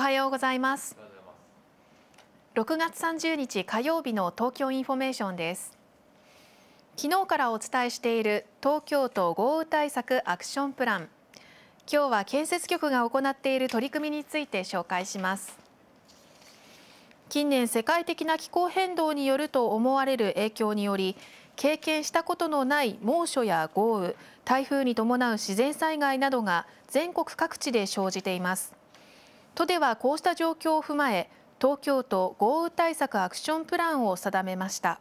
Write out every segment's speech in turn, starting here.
はようございます6月30日火曜日の東京インフォメーションです昨日からお伝えしている東京都豪雨対策アクションプラン今日は建設局が行っている取り組みについて紹介します近年世界的な気候変動によると思われる影響により経験したことのない猛暑や豪雨台風に伴う自然災害などが全国各地で生じています都ではこうした状況を踏まえ東京都豪雨対策アクションプランを定めました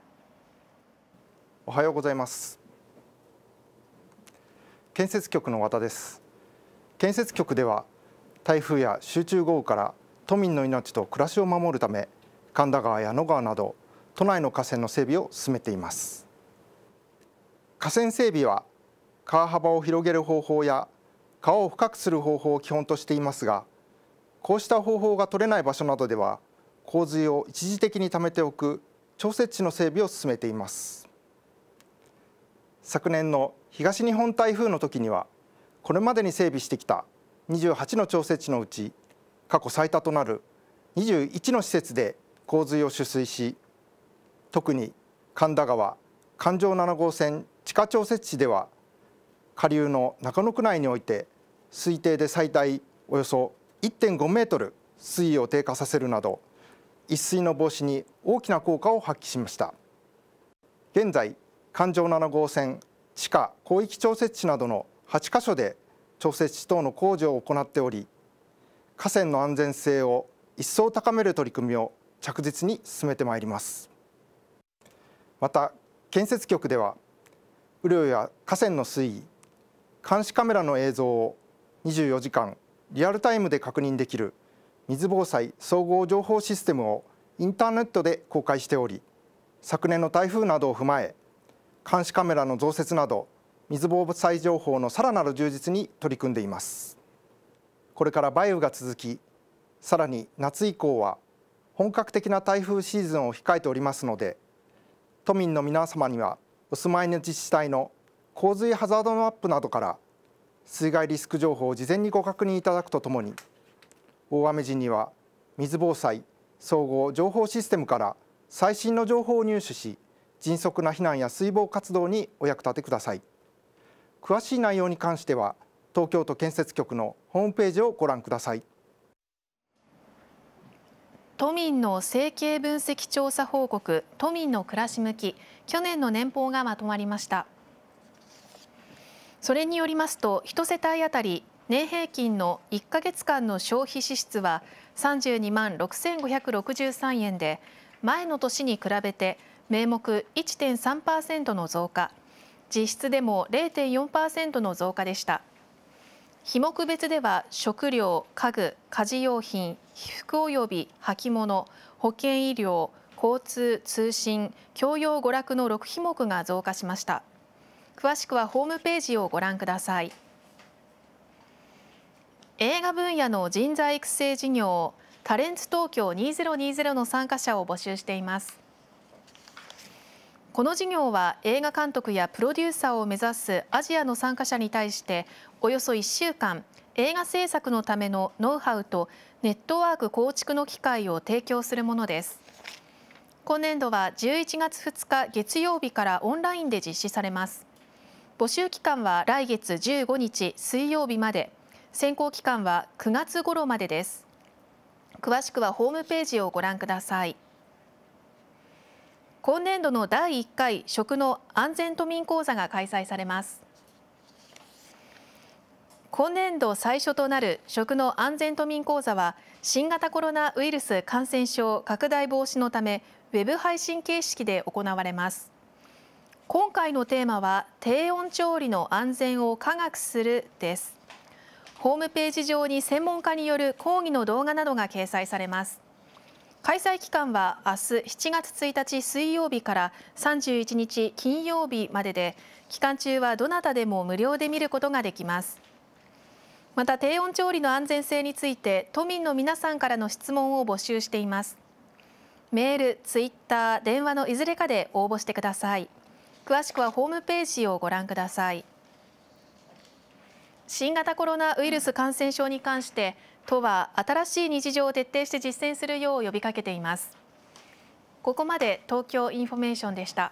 おはようございます建設局の和田です建設局では台風や集中豪雨から都民の命と暮らしを守るため神田川や野川など都内の河川の整備を進めています河川整備は川幅を広げる方法や川を深くする方法を基本としていますがこうした方法が取れない場所などでは洪水を一時的に貯めておく調節池の整備を進めています昨年の東日本台風の時にはこれまでに整備してきた28の調節池のうち過去最多となる21の施設で洪水を取水し特に神田川環状7号線地下調節池では下流の中野区内において推定で最大およそ1.5メートル水位を低下させるなど一水の防止に大きな効果を発揮しました現在環状7号線地下広域調節地などの8箇所で調節地等の工事を行っており河川の安全性を一層高める取り組みを着実に進めてまいりますまた建設局では雨量や河川の水位監視カメラの映像を24時間リアルタイムで確認できる水防災総合情報システムをインターネットで公開しており昨年の台風などを踏まえ監視カメラの増設など水防災情報のさらなる充実に取り組んでいますこれから梅雨が続きさらに夏以降は本格的な台風シーズンを控えておりますので都民の皆様にはお住まいの自治体の洪水ハザードマップなどから水害リスク情報を事前にご確認いただくとともに大雨時には水防災総合情報システムから最新の情報を入手し迅速な避難や水防活動にお役立てください詳しい内容に関しては東京都建設局のホームページをご覧ください都民の政経分析調査報告都民の暮らし向き去年の年報がまとまりましたそれによりますと1世帯あたり年平均の1ヶ月間の消費支出は32万6563円で前の年に比べて名目1.3%の増加実質でも0.4%の増加でした費目別では食料家具家事用品被服及び履物保険医療交通通信教養娯楽の6品目が増加しました。詳しくはホームページをご覧ください映画分野の人材育成事業タレンツ東京2020の参加者を募集していますこの事業は映画監督やプロデューサーを目指すアジアの参加者に対しておよそ1週間映画制作のためのノウハウとネットワーク構築の機会を提供するものです今年度は11月2日月曜日からオンラインで実施されます募集期間は来月15日水曜日まで選考期間は9月頃までです詳しくはホームページをご覧ください今年度の第1回食の安全都民講座が開催されます今年度最初となる食の安全都民講座は新型コロナウイルス感染症拡大防止のためウェブ配信形式で行われます今回のテーマは低温調理の安全を科学するですホームページ上に専門家による講義の動画などが掲載されます開催期間は明日7月1日水曜日から31日金曜日までで期間中はどなたでも無料で見ることができますまた低温調理の安全性について都民の皆さんからの質問を募集していますメール、ツイッター、電話のいずれかで応募してください。詳しくはホームページをご覧ください新型コロナウイルス感染症に関して都は新しい日常を徹底して実践するよう呼びかけていますここまで東京インフォメーションでした